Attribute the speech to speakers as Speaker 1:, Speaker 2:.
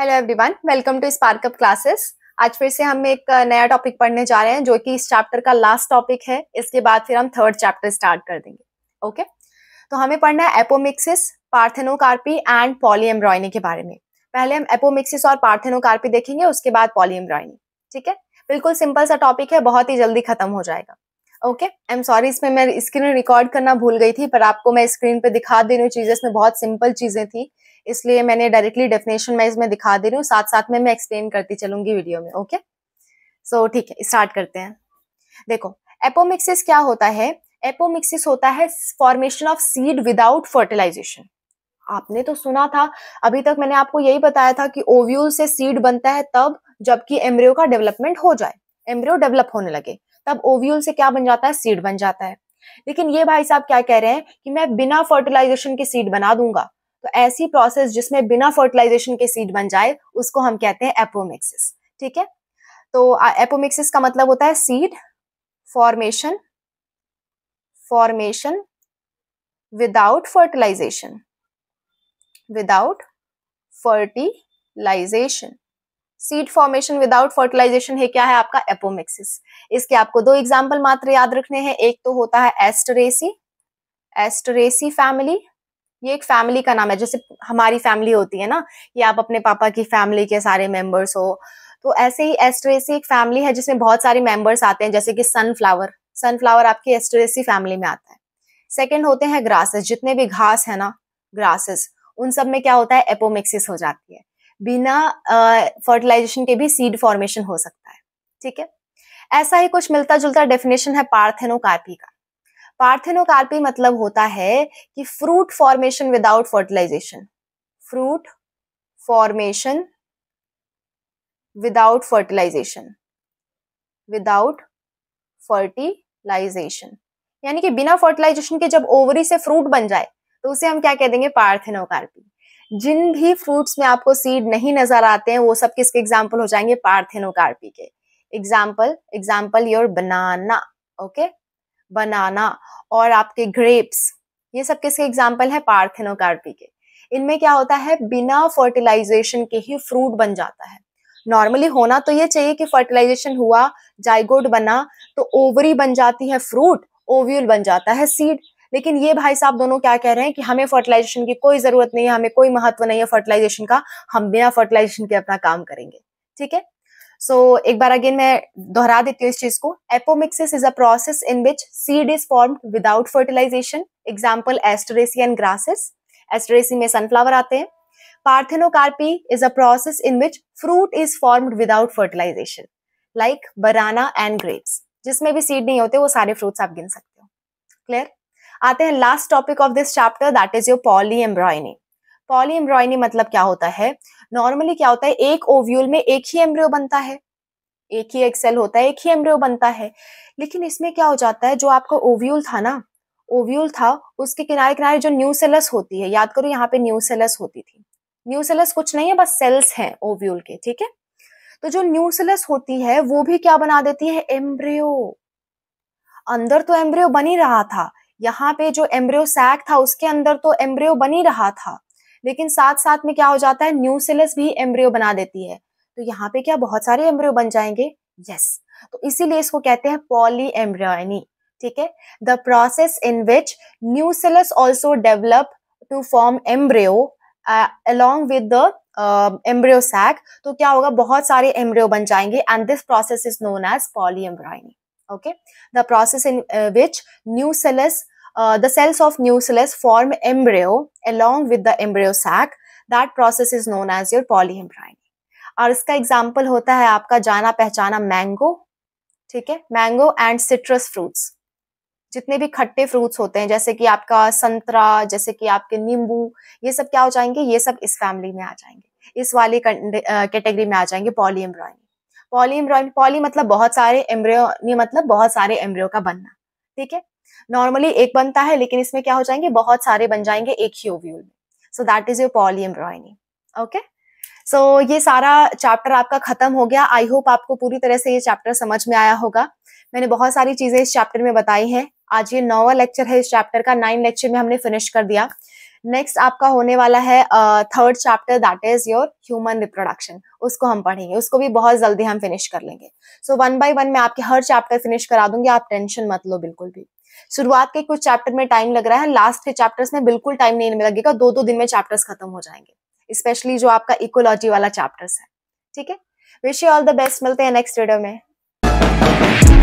Speaker 1: Hello everyone welcome to Sparkup classes आज फिर से हम एक uh, नया टॉपिक पढ़ने जा रहे हैं जो कि इस चैप्टर का लास्ट टॉपिक है इसके बाद फिर हम थर्ड चैप्टर स्टार्ट कर देंगे ओके okay? तो हमें पढ़ना है एपोमिक्सिस पार्थेनोकार्पी एंड पॉलीएम्ब्रॉयनी के बारे में पहले हम एपोमिक्सिस और पार्थेनोकार्पी देखेंगे उसके बाद पॉलीएम्ब्रॉयनी ठीक है बिल्कुल सिंपल सा टॉपिक है बहुत ही जल्दी खत्म हो जाएगा ओके आई एम सॉरी इसमें मैं स्क्रीन रिकॉर्ड करना भूल गई थी पर आपको मैं स्क्रीन पे दिखा दे रही हूँ चीजें इसमें बहुत सिंपल चीजें थी इसलिए मैंने डायरेक्टली डेफिनेशन वाइज इसमें दिखा दे रही हूँ साथ साथ में मैं एक्सप्लेन करती चलूंगी वीडियो में ओके सो ठीक है स्टार्ट करते हैं देखो एपोमिक्सिस क्या होता है एपोमिक्सिस होता है formation of seed without fertilisation आपने तो सुना था अभी तक मैंने आपको यही बताया था कि ओव्यूल से सीड बनता है तब जबकि एम्ब्रियो का डेवलपमेंट हो जाए एम्ब्रियो डेवलप होने लगे तब ओव्यूल से क्या बन जाता है सीड बन जाता है लेकिन ये भाई साहब क्या कह रहे हैं कि मैं बिना फर्टिलाइजेशन के सीड बना दूंगा तो ऐसी प्रोसेस जिसमें बिना फर्टिलाइजेशन के सीड बन जाए उसको हम कहते हैं एपोमिक्सिस ठीक है तो एपोमिक्सिस का मतलब होता है seed formation formation without fertilisation without fertilisation seed formation without fertilisation है क्या है आपका एपोमिक्सिस इसके आपको दो एग्जाम्पल मात्र याद रखने हैं एक तो होता है एस्टरेसी एस्टरेसी फैमिली ये एक फैमिली का नाम है जैसे हमारी फैमिली होती है ना ये आप अपने पापा की फैमिली के सारे मेंबर्स हो तो ऐसे ही एस्ट्रेसी एक फैमिली है जिसमें बहुत सारे मेंबर्स आते हैं जैसे कि सनफ्लावर सनफ्लावर आपकी एस्ट्रेसी फैमिली में आता है सेकेंड होते हैं ग्रासेस जितने भी घास है ना ग्रासेस उन सब में क्या होता है एपोमिक्सिस हो जाती है बिना फर्टिलाइजेशन uh, के भी सीड फॉर्मेशन हो सकता है ठीक है ऐसा ही कुछ मिलता जुलता डेफिनेशन है पार्थेनोकार्पी का पार्थेनोकार्पी मतलब होता है कि fruit formation without fertilisation fruit formation without fertilisation without fertilisation यानी कि बिना फर्टिलाइजेशन के जब ओवरी से फ्रूट बन जाए तो उसे हम क्या कह देंगे पार्थेनोकार्पी जिन भी फ्रूट्स में आपको सीड नहीं नजर आते हैं वो सब किसके एग्जाम्पल हो जाएंगे पार्थेनोकार्पी के example example your banana okay banana और आपके ग्रेप्स ये सब किसके एग्जाम्पल है पार्थिनोकार्पी के इनमें क्या होता है बिना फर्टिलाइजेशन के ही फ्रूट बन जाता है नॉर्मली होना तो ये चाहिए कि फर्टिलाइजेशन हुआ जाइगोड बना तो ओवरी बन जाती है फ्रूट ओव्यूल बन जाता है सीड लेकिन ये भाई साहब दोनों क्या कह रहे हैं कि हमें फर्टिलाइजेशन की कोई जरूरत नहीं है हमें कोई महत्व नहीं है फर्टिलाइजेशन का हम बिना फर्टिलाइजेशन के अपना काम करेंगे ठीक है सो so, एक बार अगेन मैं दोहरा देती हूँ इस चीज को apomixis is a process in which seed is form without fertilisation example Asteraceae and grasses Asteraceae में सनफ्लावर आते हैं parthenocarpy is a process in which fruit is formed without fertilisation like banana and grapes जिसमें भी seed नहीं होते वो सारे fruits आप गिन सकते हो क्लियर आते हैं last topic of this chapter that is your polyembryony polyembryony मतलब क्या होता है नॉर्मली क्या होता है एक ओव्यूल में एक ही एम्ब्रियो बनता है एक ही एक सेल होता है एक ही एम्ब्रियो बनता है लेकिन इसमें क्या हो जाता है जो आपका ओव्यूल था ना ओव्यूल था उसके किनारे किनारे जो न्यू सेलस होती है याद करो यहाँ पे न्यू सेलस होती थी न्यू सेलस कुछ नहीं है बस सेल्स हैं ओव्यूल के ठीक है तो जो न्यू सेलस होती है वो भी क्या बना देती है एम्ब्रियो अंदर तो एम्ब्रियो बन ही रहा था यहाँ पे जो एम्ब्रियो सैक था उसके अंदर तो एम्ब्रियो बन ही रहा था लेकिन साथ साथ में क्या हो जाता है न्यूसेलस भी एम्ब्रियो बना देती है तो यहाँ पे क्या बहुत सारे एम्ब्रियो बन जाएंगे यस yes. तो इसीलिए इसको कहते हैं पॉली एम्ब्रियोनी ठीक है the process in which nucellus also develop to form embryo along with the embryo sac तो क्या होगा बहुत सारे एम्ब्रियो बन जाएंगे and this process is known as polyembryony okay the process in which nucellus the uh, the cells of nucellus form embryo along with the embryo sac. That process is known as your polyembryony. और इसका example होता है आपका जाना पहचाना mango ठीक है mango and citrus fruits जितने भी खट्टे फ्रूट्स होते हैं जैसे कि आपका संतरा जैसे कि आपके नींबू ये सब क्या हो जाएंगे ये सब इस फैमिली में आ जाएंगे इस वाली कैटेगरी में आ जाएंगे polyembryony polyembryony poly मतलब बहुत सारे एम्ब्रियो मतलब बहुत सारे एम्ब्रियो का बनना ठीक है नॉर्मली एक बनता है लेकिन इसमें क्या हो जाएंगे बहुत सारे बन जाएंगे एक ही ओव्यूल में so that is your polyembryony okay so ये सारा चैप्टर आपका खत्म हो गया आई होप आपको पूरी तरह से ये चैप्टर समझ में आया होगा मैंने बहुत सारी चीजें इस चैप्टर में बताई हैं आज ये नौवा लेक्चर है इस चैप्टर का नाइन लेक्चर में हमने फिनिश कर दिया नेक्स्ट आपका होने वाला है third chapter that is your human reproduction उसको हम पढ़ेंगे उसको भी बहुत जल्दी हम फिनिश कर लेंगे सो वन बाय वन मैं आपके हर चैप्टर फिनिश करा दूंगी आप टेंशन मत लो बिल्कुल भी शुरुआत के कुछ चैप्टर में टाइम लग रहा है लास्ट के चैप्टर्स में बिल्कुल टाइम नहीं लगेगा दो दो दिन में चैप्टर्स खत्म हो जाएंगे स्पेशली जो आपका इकोलॉजी वाला चैप्टर्स है ठीक है wish you all the best मिलते हैं नेक्स्ट वीडियो में